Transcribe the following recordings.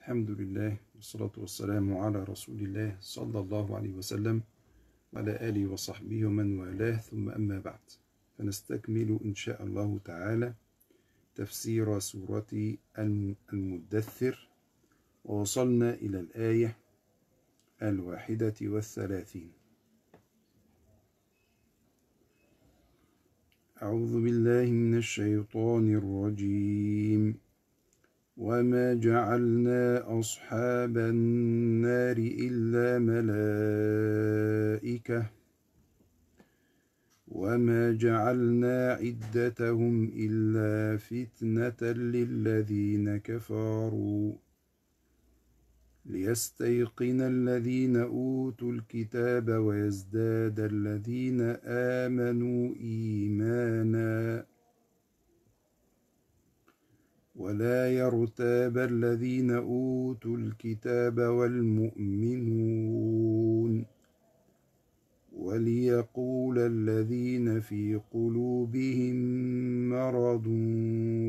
الحمد لله والصلاة والسلام على رسول الله صلى الله عليه وسلم وعلى آله وصحبه ومن والاه ثم أما بعد فنستكمل إن شاء الله تعالى تفسير سورة المدثر ووصلنا إلى الآية الواحدة والثلاثين أعوذ بالله من الشيطان الرجيم وما جعلنا أصحاب النار إلا ملائكة وما جعلنا عدتهم إلا فتنة للذين كفروا ليستيقن الذين أوتوا الكتاب ويزداد الذين آمنوا إيماناً ولا يرتاب الذين أوتوا الكتاب والمؤمنون وليقول الذين في قلوبهم مرض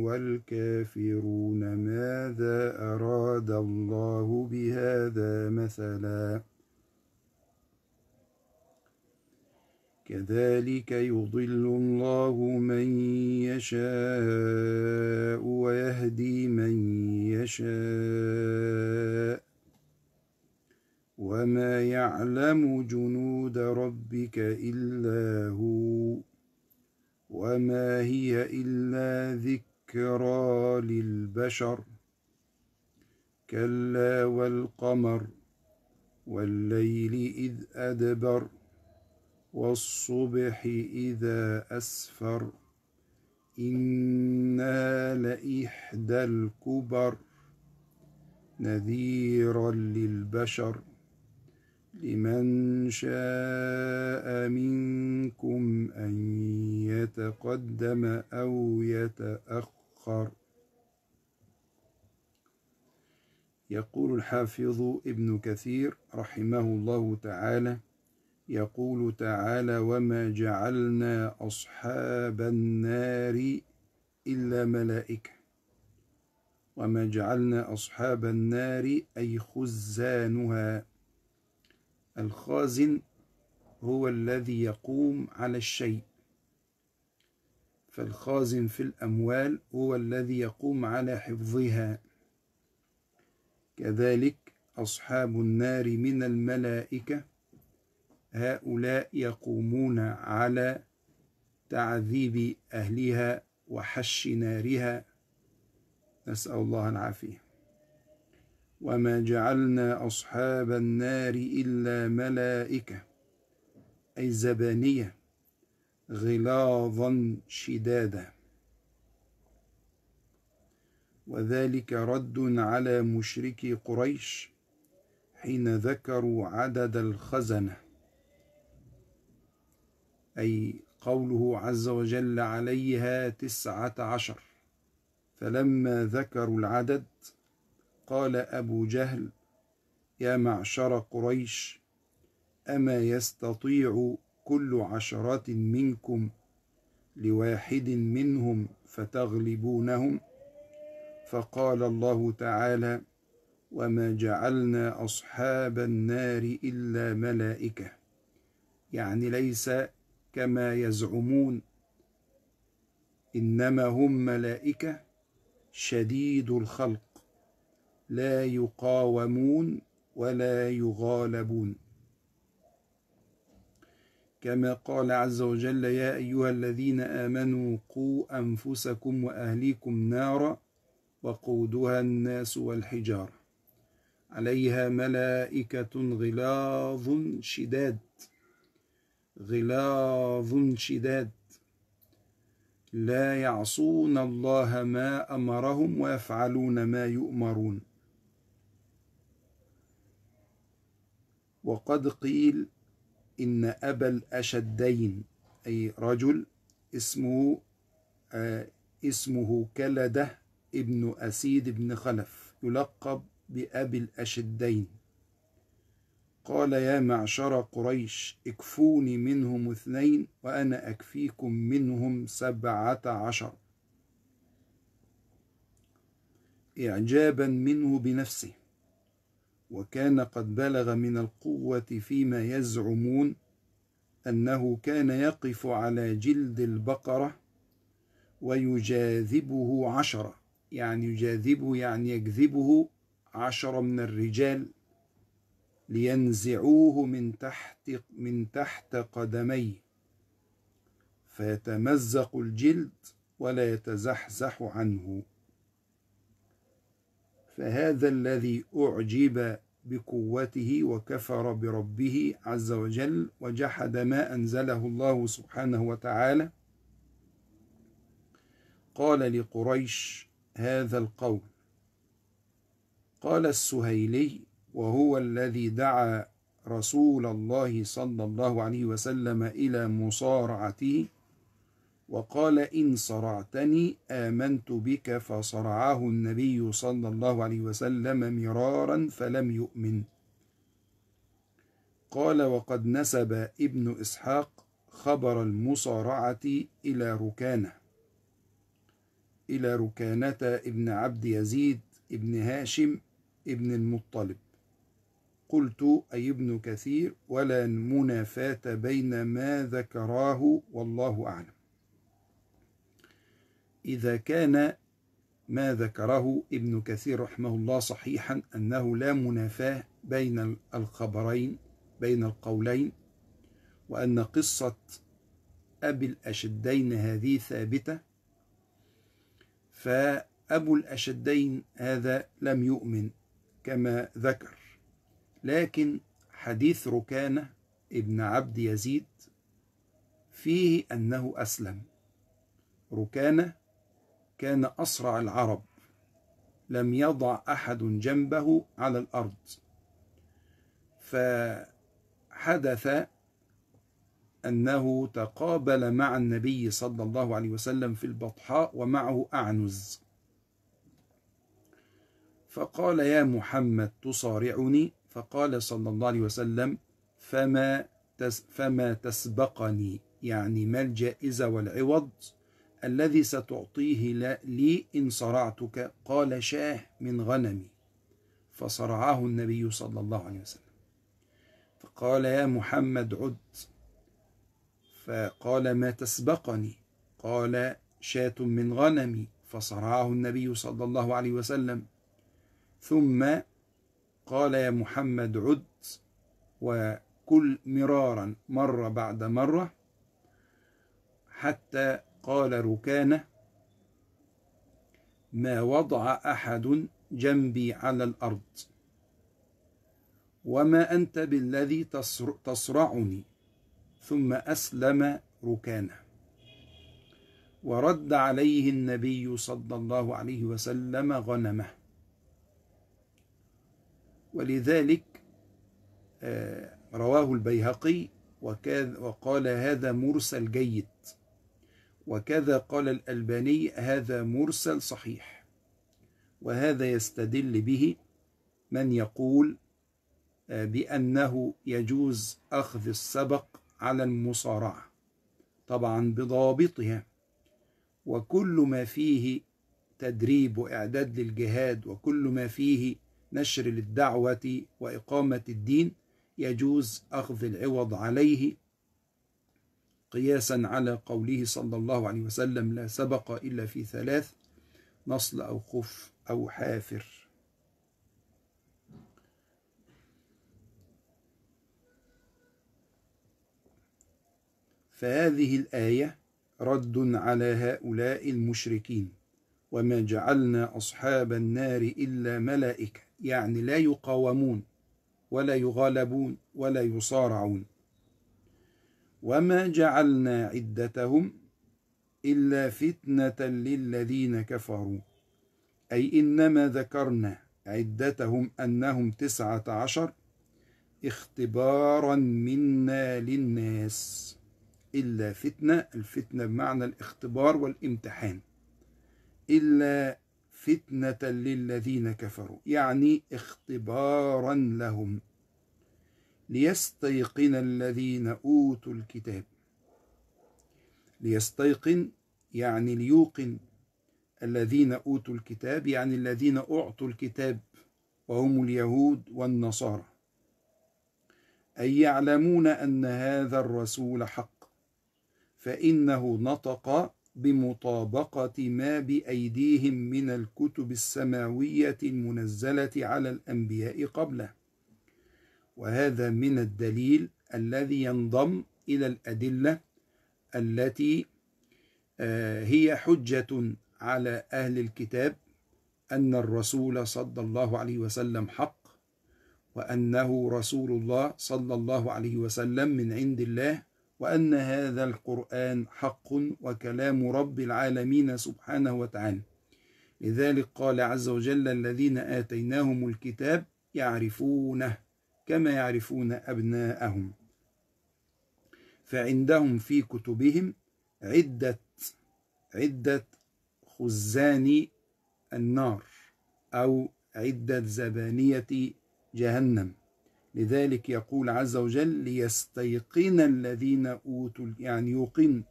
والكافرون ماذا أراد الله بهذا مثلاً كذلك يضل الله من يشاء ويهدي من يشاء وما يعلم جنود ربك إلا هو وما هي إلا ذكرى للبشر كلا والقمر والليل إذ أدبر والصبح إذا أسفر إنا لإحدى الكبر نذيرا للبشر لمن شاء منكم أن يتقدم أو يتأخر يقول الحافظ ابن كثير رحمه الله تعالى يقول تعالى وما جعلنا أصحاب النار إلا ملائكة وما جعلنا أصحاب النار أي خزانها الخازن هو الذي يقوم على الشيء فالخازن في الأموال هو الذي يقوم على حفظها كذلك أصحاب النار من الملائكة هؤلاء يقومون على تعذيب أهلها وحش نارها نسأل الله العافية وما جعلنا أصحاب النار إلا ملائكة أي زبانية غلاظا شدادا وذلك رد على مشركي قريش حين ذكروا عدد الخزنه أي قوله عز وجل عليها تسعة عشر فلما ذكروا العدد قال أبو جهل يا معشر قريش أما يستطيع كل عشرة منكم لواحد منهم فتغلبونهم فقال الله تعالى وما جعلنا أصحاب النار إلا ملائكة يعني ليس كما يزعمون انما هم ملائكه شديد الخلق لا يقاومون ولا يغالبون كما قال عز وجل يا ايها الذين امنوا قوا انفسكم واهليكم نارا وقودها الناس والحجاره عليها ملائكه غلاظ شداد غلاظ شداد لا يعصون الله ما امرهم ويفعلون ما يؤمرون وقد قيل ان ابا الاشدين اي رجل اسمه آه اسمه كلده ابن اسيد بن خلف يلقب بابي الاشدين قال يا معشر قريش اكفوني منهم اثنين وأنا أكفيكم منهم سبعة عشر إعجابا منه بنفسه وكان قد بلغ من القوة فيما يزعمون أنه كان يقف على جلد البقرة ويجاذبه عشرة يعني يجاذبه يعني يجذبه عشرة من الرجال لينزعوه من تحت من تحت قدميه فيتمزق الجلد ولا يتزحزح عنه فهذا الذي أعجب بقوته وكفر بربه عز وجل وجحد ما أنزله الله سبحانه وتعالى قال لقريش هذا القول قال السهيلي وهو الذي دعا رسول الله صلى الله عليه وسلم إلى مصارعته وقال إن صرعتني آمنت بك فصرعه النبي صلى الله عليه وسلم مرارا فلم يؤمن قال وقد نسب ابن إسحاق خبر المصارعة إلى ركانة إلى ركانة ابن عبد يزيد ابن هاشم ابن المطلب قلت أي ابن كثير ولا منافاة بين ما ذكراه والله أعلم إذا كان ما ذكره ابن كثير رحمه الله صحيحا أنه لا منافاة بين الخبرين بين القولين وأن قصة أبي الأشدين هذه ثابتة فأبو الأشدين هذا لم يؤمن كما ذكر لكن حديث ركانة ابن عبد يزيد فيه أنه أسلم ركانة كان أسرع العرب لم يضع أحد جنبه على الأرض فحدث أنه تقابل مع النبي صلى الله عليه وسلم في البطحاء ومعه أعنز فقال يا محمد تصارعني فقال صلى الله عليه وسلم فما فما تسبقني يعني ما الجائزة والعوض الذي ستعطيه لي إن صرعتك قال شاه من غنمي فصرعه النبي صلى الله عليه وسلم فقال يا محمد عد فقال ما تسبقني قال شاة من غنمي فصرعه النبي صلى الله عليه وسلم ثم قال يا محمد عد وكل مرارا مرة بعد مرة حتى قال ركانة ما وضع أحد جنبي على الأرض وما أنت بالذي تصرعني ثم أسلم ركانة ورد عليه النبي صلى الله عليه وسلم غنمه ولذلك آه، رواه البيهقي وقال هذا مرسل جيد وكذا قال الألباني هذا مرسل صحيح وهذا يستدل به من يقول آه، بأنه يجوز أخذ السبق على المصارعة طبعا بضابطها وكل ما فيه تدريب وإعداد للجهاد وكل ما فيه نشر للدعوة وإقامة الدين يجوز أخذ العوض عليه قياسا على قوله صلى الله عليه وسلم لا سبق إلا في ثلاث نصل أو خف أو حافر فهذه الآية رد على هؤلاء المشركين وما جعلنا أصحاب النار إلا ملائكة يعني لا يقاومون ولا يغالبون ولا يصارعون وما جعلنا عدتهم إلا فتنة للذين كفروا أي إنما ذكرنا عدتهم أنهم تسعة عشر اختبارا منا للناس إلا فتنة الفتنة بمعنى الاختبار والامتحان إلا فتنة للذين كفروا يعني اختبارا لهم ليستيقن الذين أوتوا الكتاب ليستيقن يعني ليوقن الذين أوتوا الكتاب يعني الذين أعطوا الكتاب وهم اليهود والنصارى أي يعلمون أن هذا الرسول حق فإنه نطق بمطابقة ما بأيديهم من الكتب السماوية المنزلة على الأنبياء قبله وهذا من الدليل الذي ينضم إلى الأدلة التي آه، هي حجة على أهل الكتاب أن الرسول صلى الله عليه وسلم حق وأنه رسول الله صلى الله عليه وسلم من عند الله وأن هذا القرآن حق وكلام رب العالمين سبحانه وتعالى لذلك قال عز وجل الذين آتيناهم الكتاب يعرفونه كما يعرفون أبناءهم فعندهم في كتبهم عدة عدة خزان النار أو عدة زبانية جهنم لذلك يقول عز وجل ليستيقن الذين أوتوا يعني يوقن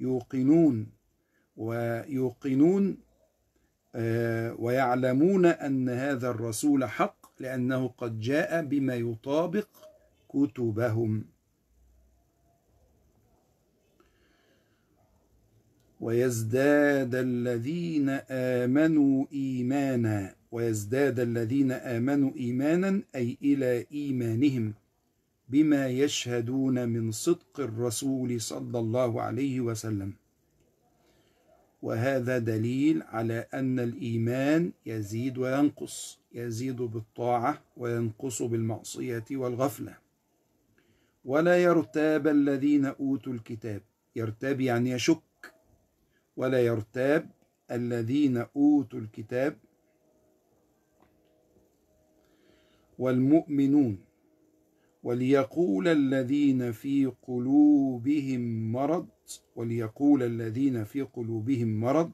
يوقنون ويوقنون آه، ويعلمون أن هذا الرسول حق لأنه قد جاء بما يطابق كتبهم ويزداد الذين آمنوا إيمانا ويزداد الذين آمنوا إيمانا أي إلى إيمانهم بما يشهدون من صدق الرسول صلى الله عليه وسلم وهذا دليل على أن الإيمان يزيد وينقص يزيد بالطاعة وينقص بالمعصية والغفلة ولا يرتاب الذين أوتوا الكتاب يرتاب يعني يشك ولا يرتاب الذين أوتوا الكتاب والمؤمنون وليقول الذين في قلوبهم مرض وليقول الذين في قلوبهم مرض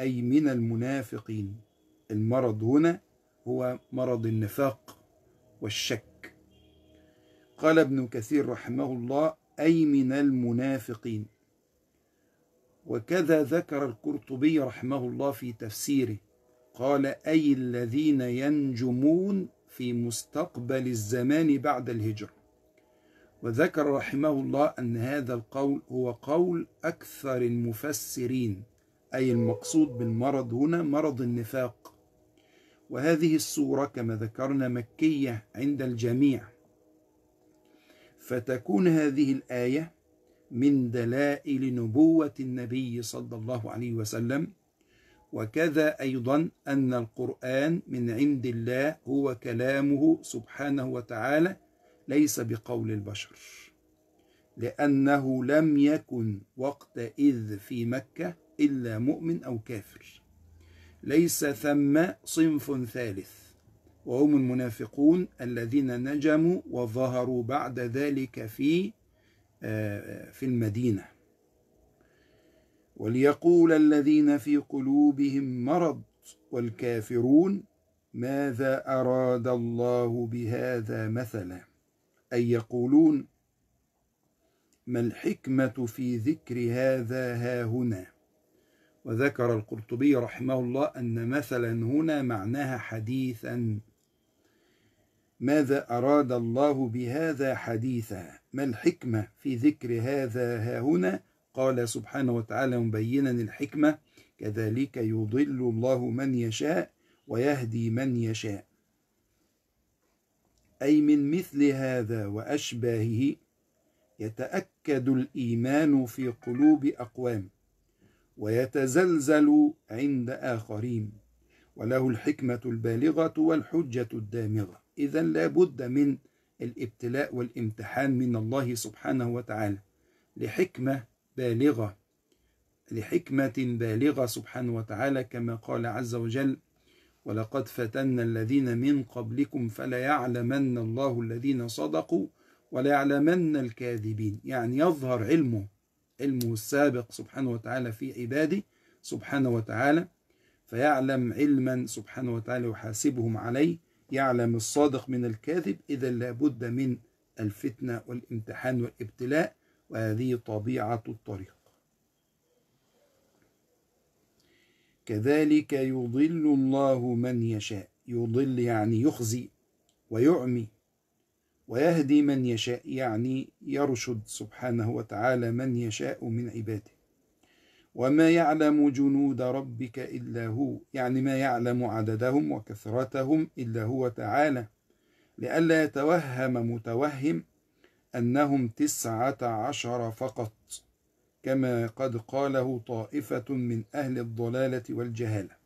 أي من المنافقين المرض هنا هو مرض النفاق والشك قال ابن كثير رحمه الله أي من المنافقين وكذا ذكر القرطبي رحمه الله في تفسيره قال أي الذين ينجمون في مستقبل الزمان بعد الهجرة وذكر رحمه الله أن هذا القول هو قول أكثر المفسرين أي المقصود بالمرض هنا مرض النفاق وهذه الصورة كما ذكرنا مكية عند الجميع فتكون هذه الآية من دلائل نبوة النبي صلى الله عليه وسلم وكذا أيضا أن القرآن من عند الله هو كلامه سبحانه وتعالى ليس بقول البشر لأنه لم يكن وقتئذ في مكة إلا مؤمن أو كافر ليس ثم صنف ثالث وهم المنافقون الذين نجموا وظهروا بعد ذلك في آه، في المدينه وليقول الذين في قلوبهم مرض والكافرون ماذا أراد الله بهذا مثلا أي يقولون ما الحكمة في ذكر هذا ها هنا وذكر القرطبي رحمه الله أن مثلا هنا معناها حديثا ماذا أراد الله بهذا حديثا ما الحكمة في ذكر هذا ها هنا قال سبحانه وتعالى مبينا الحكمة كذلك يضل الله من يشاء ويهدي من يشاء أي من مثل هذا وأشباهه يتأكد الإيمان في قلوب أقوام ويتزلزل عند آخرين وله الحكمة البالغة والحجة الدامغة إذا لابد من الابتلاء والامتحان من الله سبحانه وتعالى لحكمة بالغة لحكمة بالغة سبحانه وتعالى كما قال عز وجل ولقد فتنا الذين من قبلكم فليعلمن الله الذين صدقوا وليعلمن الكاذبين يعني يظهر علمه علمه السابق سبحانه وتعالى في عباده سبحانه وتعالى فيعلم علما سبحانه وتعالى يحاسبهم عليه يعلم الصادق من الكاذب إذا لابد من الفتنة والامتحان والابتلاء وهذه طبيعة الطريق كذلك يضل الله من يشاء يضل يعني يخزي ويعمي ويهدي من يشاء يعني يرشد سبحانه وتعالى من يشاء من عباده وما يعلم جنود ربك إلا هو يعني ما يعلم عددهم وكثرتهم إلا هو تعالى لئلا يتوهم متوهم أنهم تسعة عشر فقط كما قد قاله طائفة من أهل الضلالة والجهالة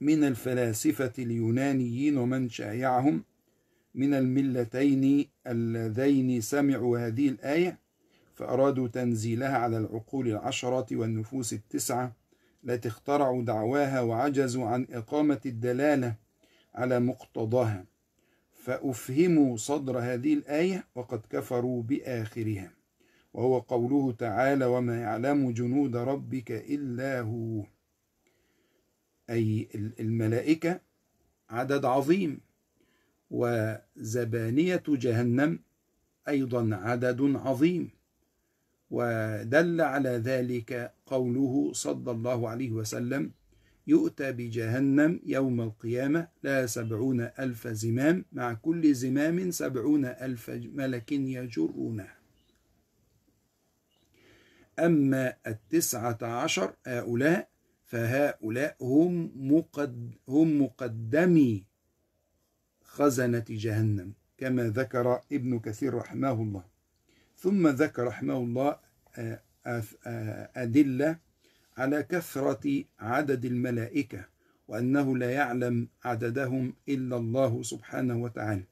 من الفلاسفة اليونانيين ومن شايعهم من الملتين اللذين سمعوا هذه الآية فأرادوا تنزيلها على العقول العشرة والنفوس التسعة التي اخترعوا دعواها وعجزوا عن إقامة الدلالة على مقتضاها فأفهموا صدر هذه الآية وقد كفروا بآخرها وهو قوله تعالى وما يعلم جنود ربك إلا هو أي الملائكة عدد عظيم وزبانية جهنم أيضا عدد عظيم ودل على ذلك قوله صلى الله عليه وسلم يؤتى بجهنم يوم القيامة لها سبعون ألف زمام مع كل زمام سبعون ألف ملك يجرونها أما التسعة عشر هؤلاء فهؤلاء هم مقد هم مقدمي خزنة جهنم كما ذكر ابن كثير رحمه الله ثم ذكر رحمه الله آه، آه، آه، أدلة على كثرة عدد الملائكة وأنه لا يعلم عددهم إلا الله سبحانه وتعالى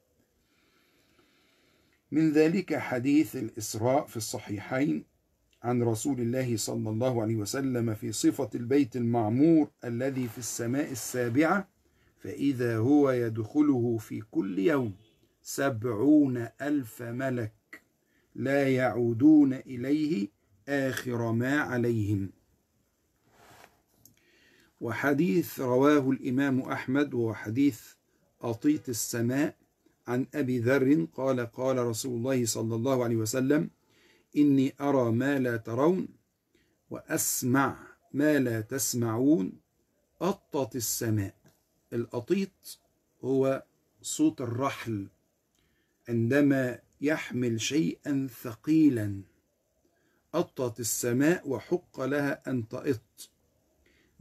من ذلك حديث الإسراء في الصحيحين عن رسول الله صلى الله عليه وسلم في صفة البيت المعمور الذي في السماء السابعة فإذا هو يدخله في كل يوم سبعون ألف ملك لا يعودون إليه آخر ما عليهم وحديث رواه الإمام أحمد وهو حديث أطيط السماء عن أبي ذر قال قال رسول الله صلى الله عليه وسلم إني أرى ما لا ترون وأسمع ما لا تسمعون أطت السماء الأطيط هو صوت الرحل عندما يحمل شيئا ثقيلا أطت السماء وحق لها أن تأط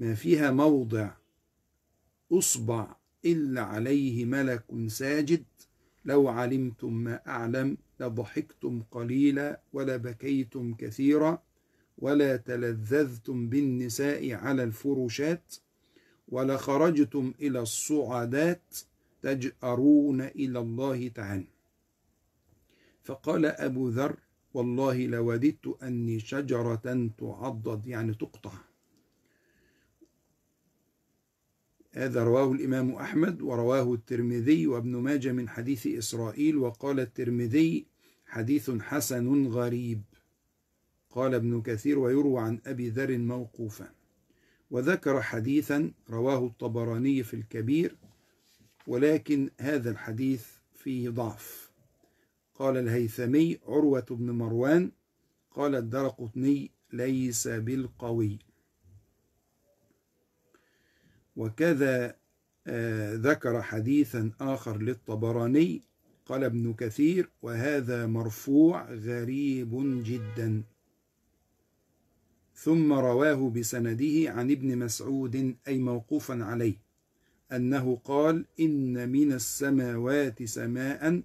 ما فيها موضع أصبع إلا عليه ملك ساجد لو علمتم ما أعلم لضحكتم قليلا ولبكيتم كثيرا ولا تلذذتم بالنساء على ولا ولخرجتم إلى الصعدات تجأرون إلى الله تعالى فقال أبو ذر والله لوددت أني شجرة تعضد يعني تقطع هذا رواه الإمام أحمد ورواه الترمذي وابن ماجه من حديث إسرائيل وقال الترمذي حديث حسن غريب قال ابن كثير ويروى عن أبي ذر موقوفا وذكر حديثا رواه الطبراني في الكبير ولكن هذا الحديث فيه ضعف قال الهيثمي عروة بن مروان قال الدرقطني ليس بالقوي وكذا آه، ذكر حديثا آخر للطبراني قال ابن كثير وهذا مرفوع غريب جدا ثم رواه بسنده عن ابن مسعود أي موقوفا عليه أنه قال إن من السماوات سماء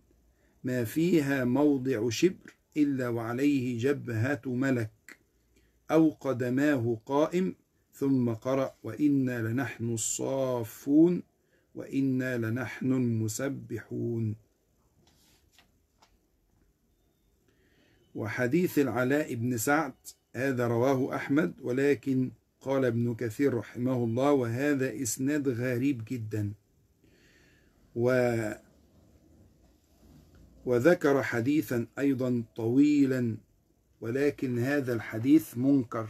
ما فيها موضع شبر إلا وعليه جبهة ملك أو قدماه قائم ثم قرأ وإنا لنحن الصافون وإنا لنحن المسبحون وحديث العلاء بن سعد هذا رواه أحمد ولكن قال ابن كثير رحمه الله وهذا إسناد غريب جدا و وذكر حديثا أيضا طويلا ولكن هذا الحديث منكر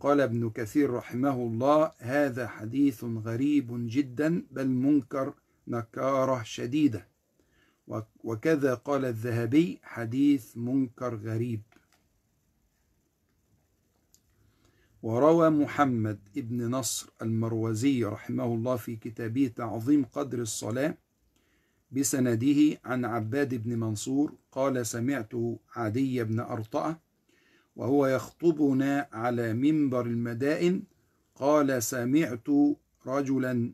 قال ابن كثير رحمه الله هذا حديث غريب جدا بل منكر نكارة شديدة وكذا قال الذهبي حديث منكر غريب وروى محمد ابن نصر المروزي رحمه الله في كتابه تعظيم قدر الصلاة بسنده عن عباد بن منصور قال سمعت عدي بن أرطأة وهو يخطبنا على منبر المدائن قال سمعت رجلا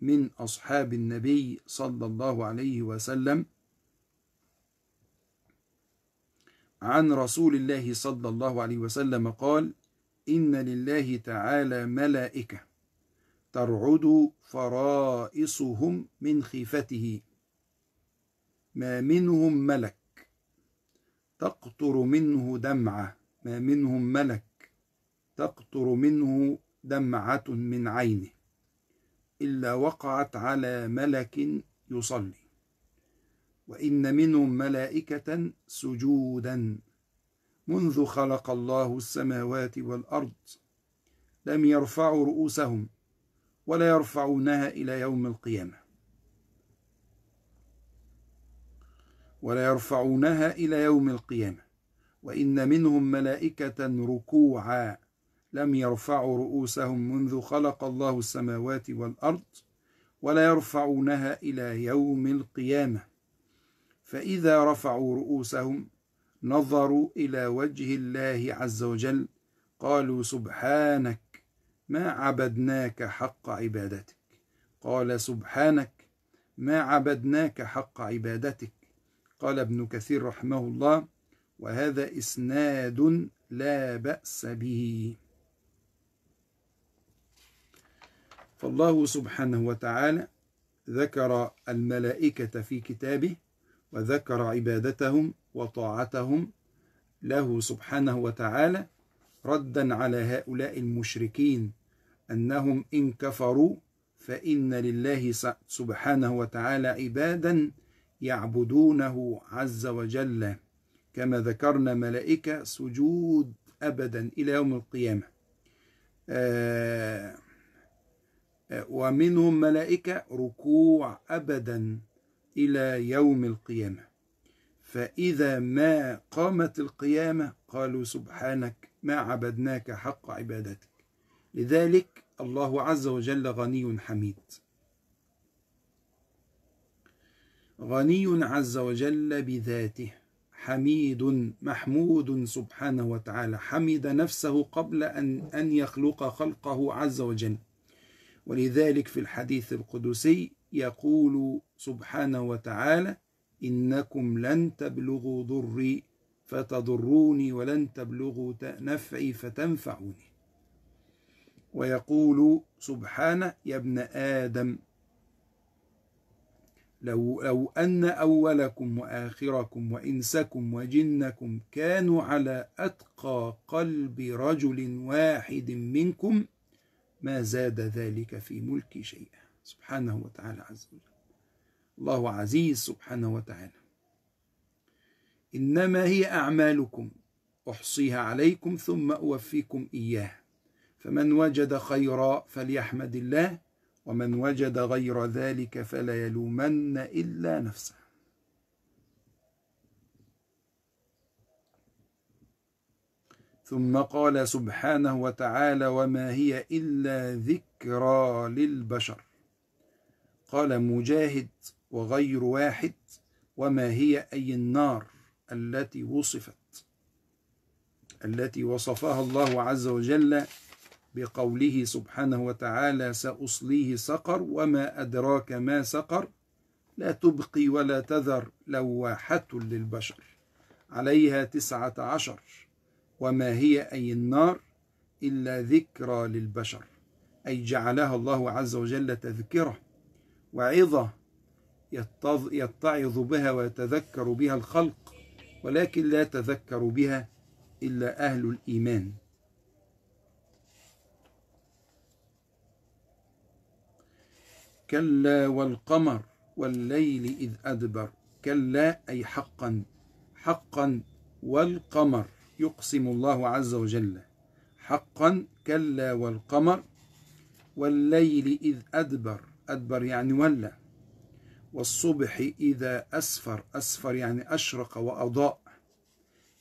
من أصحاب النبي صلى الله عليه وسلم عن رسول الله صلى الله عليه وسلم قال إن لله تعالى ملائكة ترعد فرائصهم من خيفته ما منهم ملك تقطر منه دمعه ما منهم ملك تقطر منه دمعة من عينه إلا وقعت على ملك يصلي وإن منهم ملائكة سجودا منذ خلق الله السماوات والأرض لم يرفعوا رؤوسهم ولا يرفعونها إلى يوم القيامة ولا يرفعونها إلى يوم القيامة وإن منهم ملائكة ركوعا لم يرفعوا رؤوسهم منذ خلق الله السماوات والأرض ولا يرفعونها إلى يوم القيامة فإذا رفعوا رؤوسهم نظروا إلى وجه الله عز وجل قالوا سبحانك ما عبدناك حق عبادتك قال سبحانك ما عبدناك حق عبادتك قال ابن كثير رحمه الله وهذا إسناد لا بأس به فالله سبحانه وتعالى ذكر الملائكة في كتابه وذكر عبادتهم وطاعتهم له سبحانه وتعالى ردا على هؤلاء المشركين أنهم إن كفروا فإن لله سبحانه وتعالى عبادا يعبدونه عز وجل كما ذكرنا ملائكة سجود أبدا إلى يوم القيامة آه، آه، ومنهم ملائكة ركوع أبدا إلى يوم القيامة فإذا ما قامت القيامة قالوا سبحانك ما عبدناك حق عبادتك لذلك الله عز وجل غني حميد غني عز وجل بذاته حميد محمود سبحانه وتعالى حمد نفسه قبل أن, أن يخلق خلقه عز وجل ولذلك في الحديث القدسي يقول سبحانه وتعالى إنكم لن تبلغوا ضري فتضروني ولن تبلغوا نفعي فتنفعوني ويقول سبحانه يا ابن آدم لو, لو أن أولكم وآخركم وإنسكم وجنكم كانوا على أتقى قلب رجل واحد منكم ما زاد ذلك في ملكي شيئا سبحانه وتعالى عز وجل الله عزيز سبحانه وتعالى إنما هي أعمالكم أحصيها عليكم ثم أوفيكم إياها فمن وجد خيرا فليحمد الله ومن وجد غير ذلك فلا يلومن إلا نفسه ثم قال سبحانه وتعالى وما هي إلا ذكرى للبشر قال مجاهد وغير واحد وما هي أي النار التي وصفت التي وصفها الله عز وجل بقوله سبحانه وتعالى سأصليه سقر وما أدراك ما سقر لا تبقي ولا تذر لواحة للبشر عليها تسعة عشر وما هي أي النار إلا ذكرى للبشر أي جعلها الله عز وجل تذكرة وعظة يتعظ بها ويتذكر بها الخلق ولكن لا تذكر بها إلا أهل الإيمان كلا والقمر والليل إذ أدبر كلا أي حقا حقا والقمر يقسم الله عز وجل حقا كلا والقمر والليل إذ أدبر أدبر يعني ولى والصبح إذا أسفر أسفر يعني أشرق وأضاء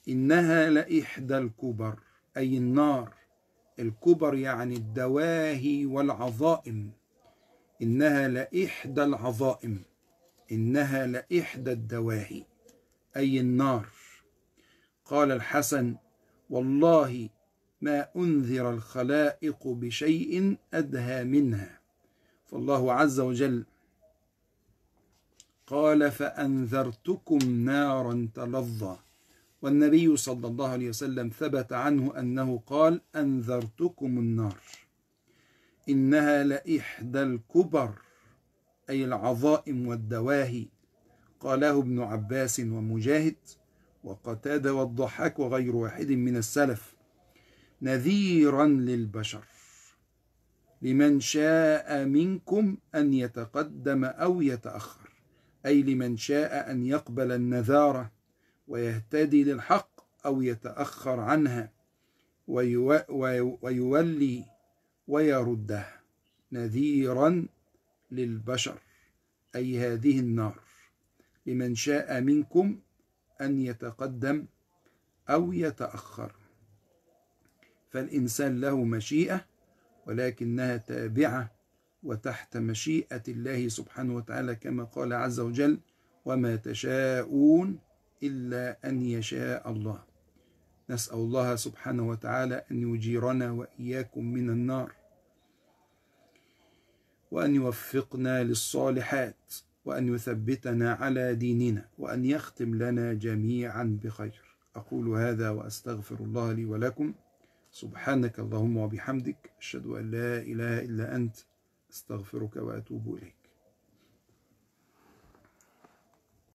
إنها لإحدى الكبر أي النار الكبر يعني الدواهي والعظائم إنها لإحدى العظائم إنها لإحدى الدواهي أي النار قال الحسن والله ما أنذر الخلائق بشيء أدهى منها فالله عز وجل قال فأنذرتكم نارا تلظى والنبي صلى الله عليه وسلم ثبت عنه أنه قال أنذرتكم النار إنها لإحدى الكبر أي العظائم والدواهي قاله ابن عباس ومجاهد وقتاد والضحاك وغير واحد من السلف نذيرا للبشر لمن شاء منكم أن يتقدم أو يتأخر أي لمن شاء أن يقبل النذارة ويهتدي للحق أو يتأخر عنها ويولي ويرده نذيرا للبشر أي هذه النار لمن شاء منكم أن يتقدم أو يتأخر فالإنسان له مشيئة ولكنها تابعة وتحت مشيئة الله سبحانه وتعالى كما قال عز وجل وما تشاءون إلا أن يشاء الله نسأل الله سبحانه وتعالى أن يجيرنا وإياكم من النار وأن يوفقنا للصالحات وأن يثبتنا على ديننا وأن يختم لنا جميعا بخير أقول هذا وأستغفر الله لي ولكم سبحانك اللهم وبحمدك أشهد أن لا إله إلا أنت أستغفرك وأتوب إليك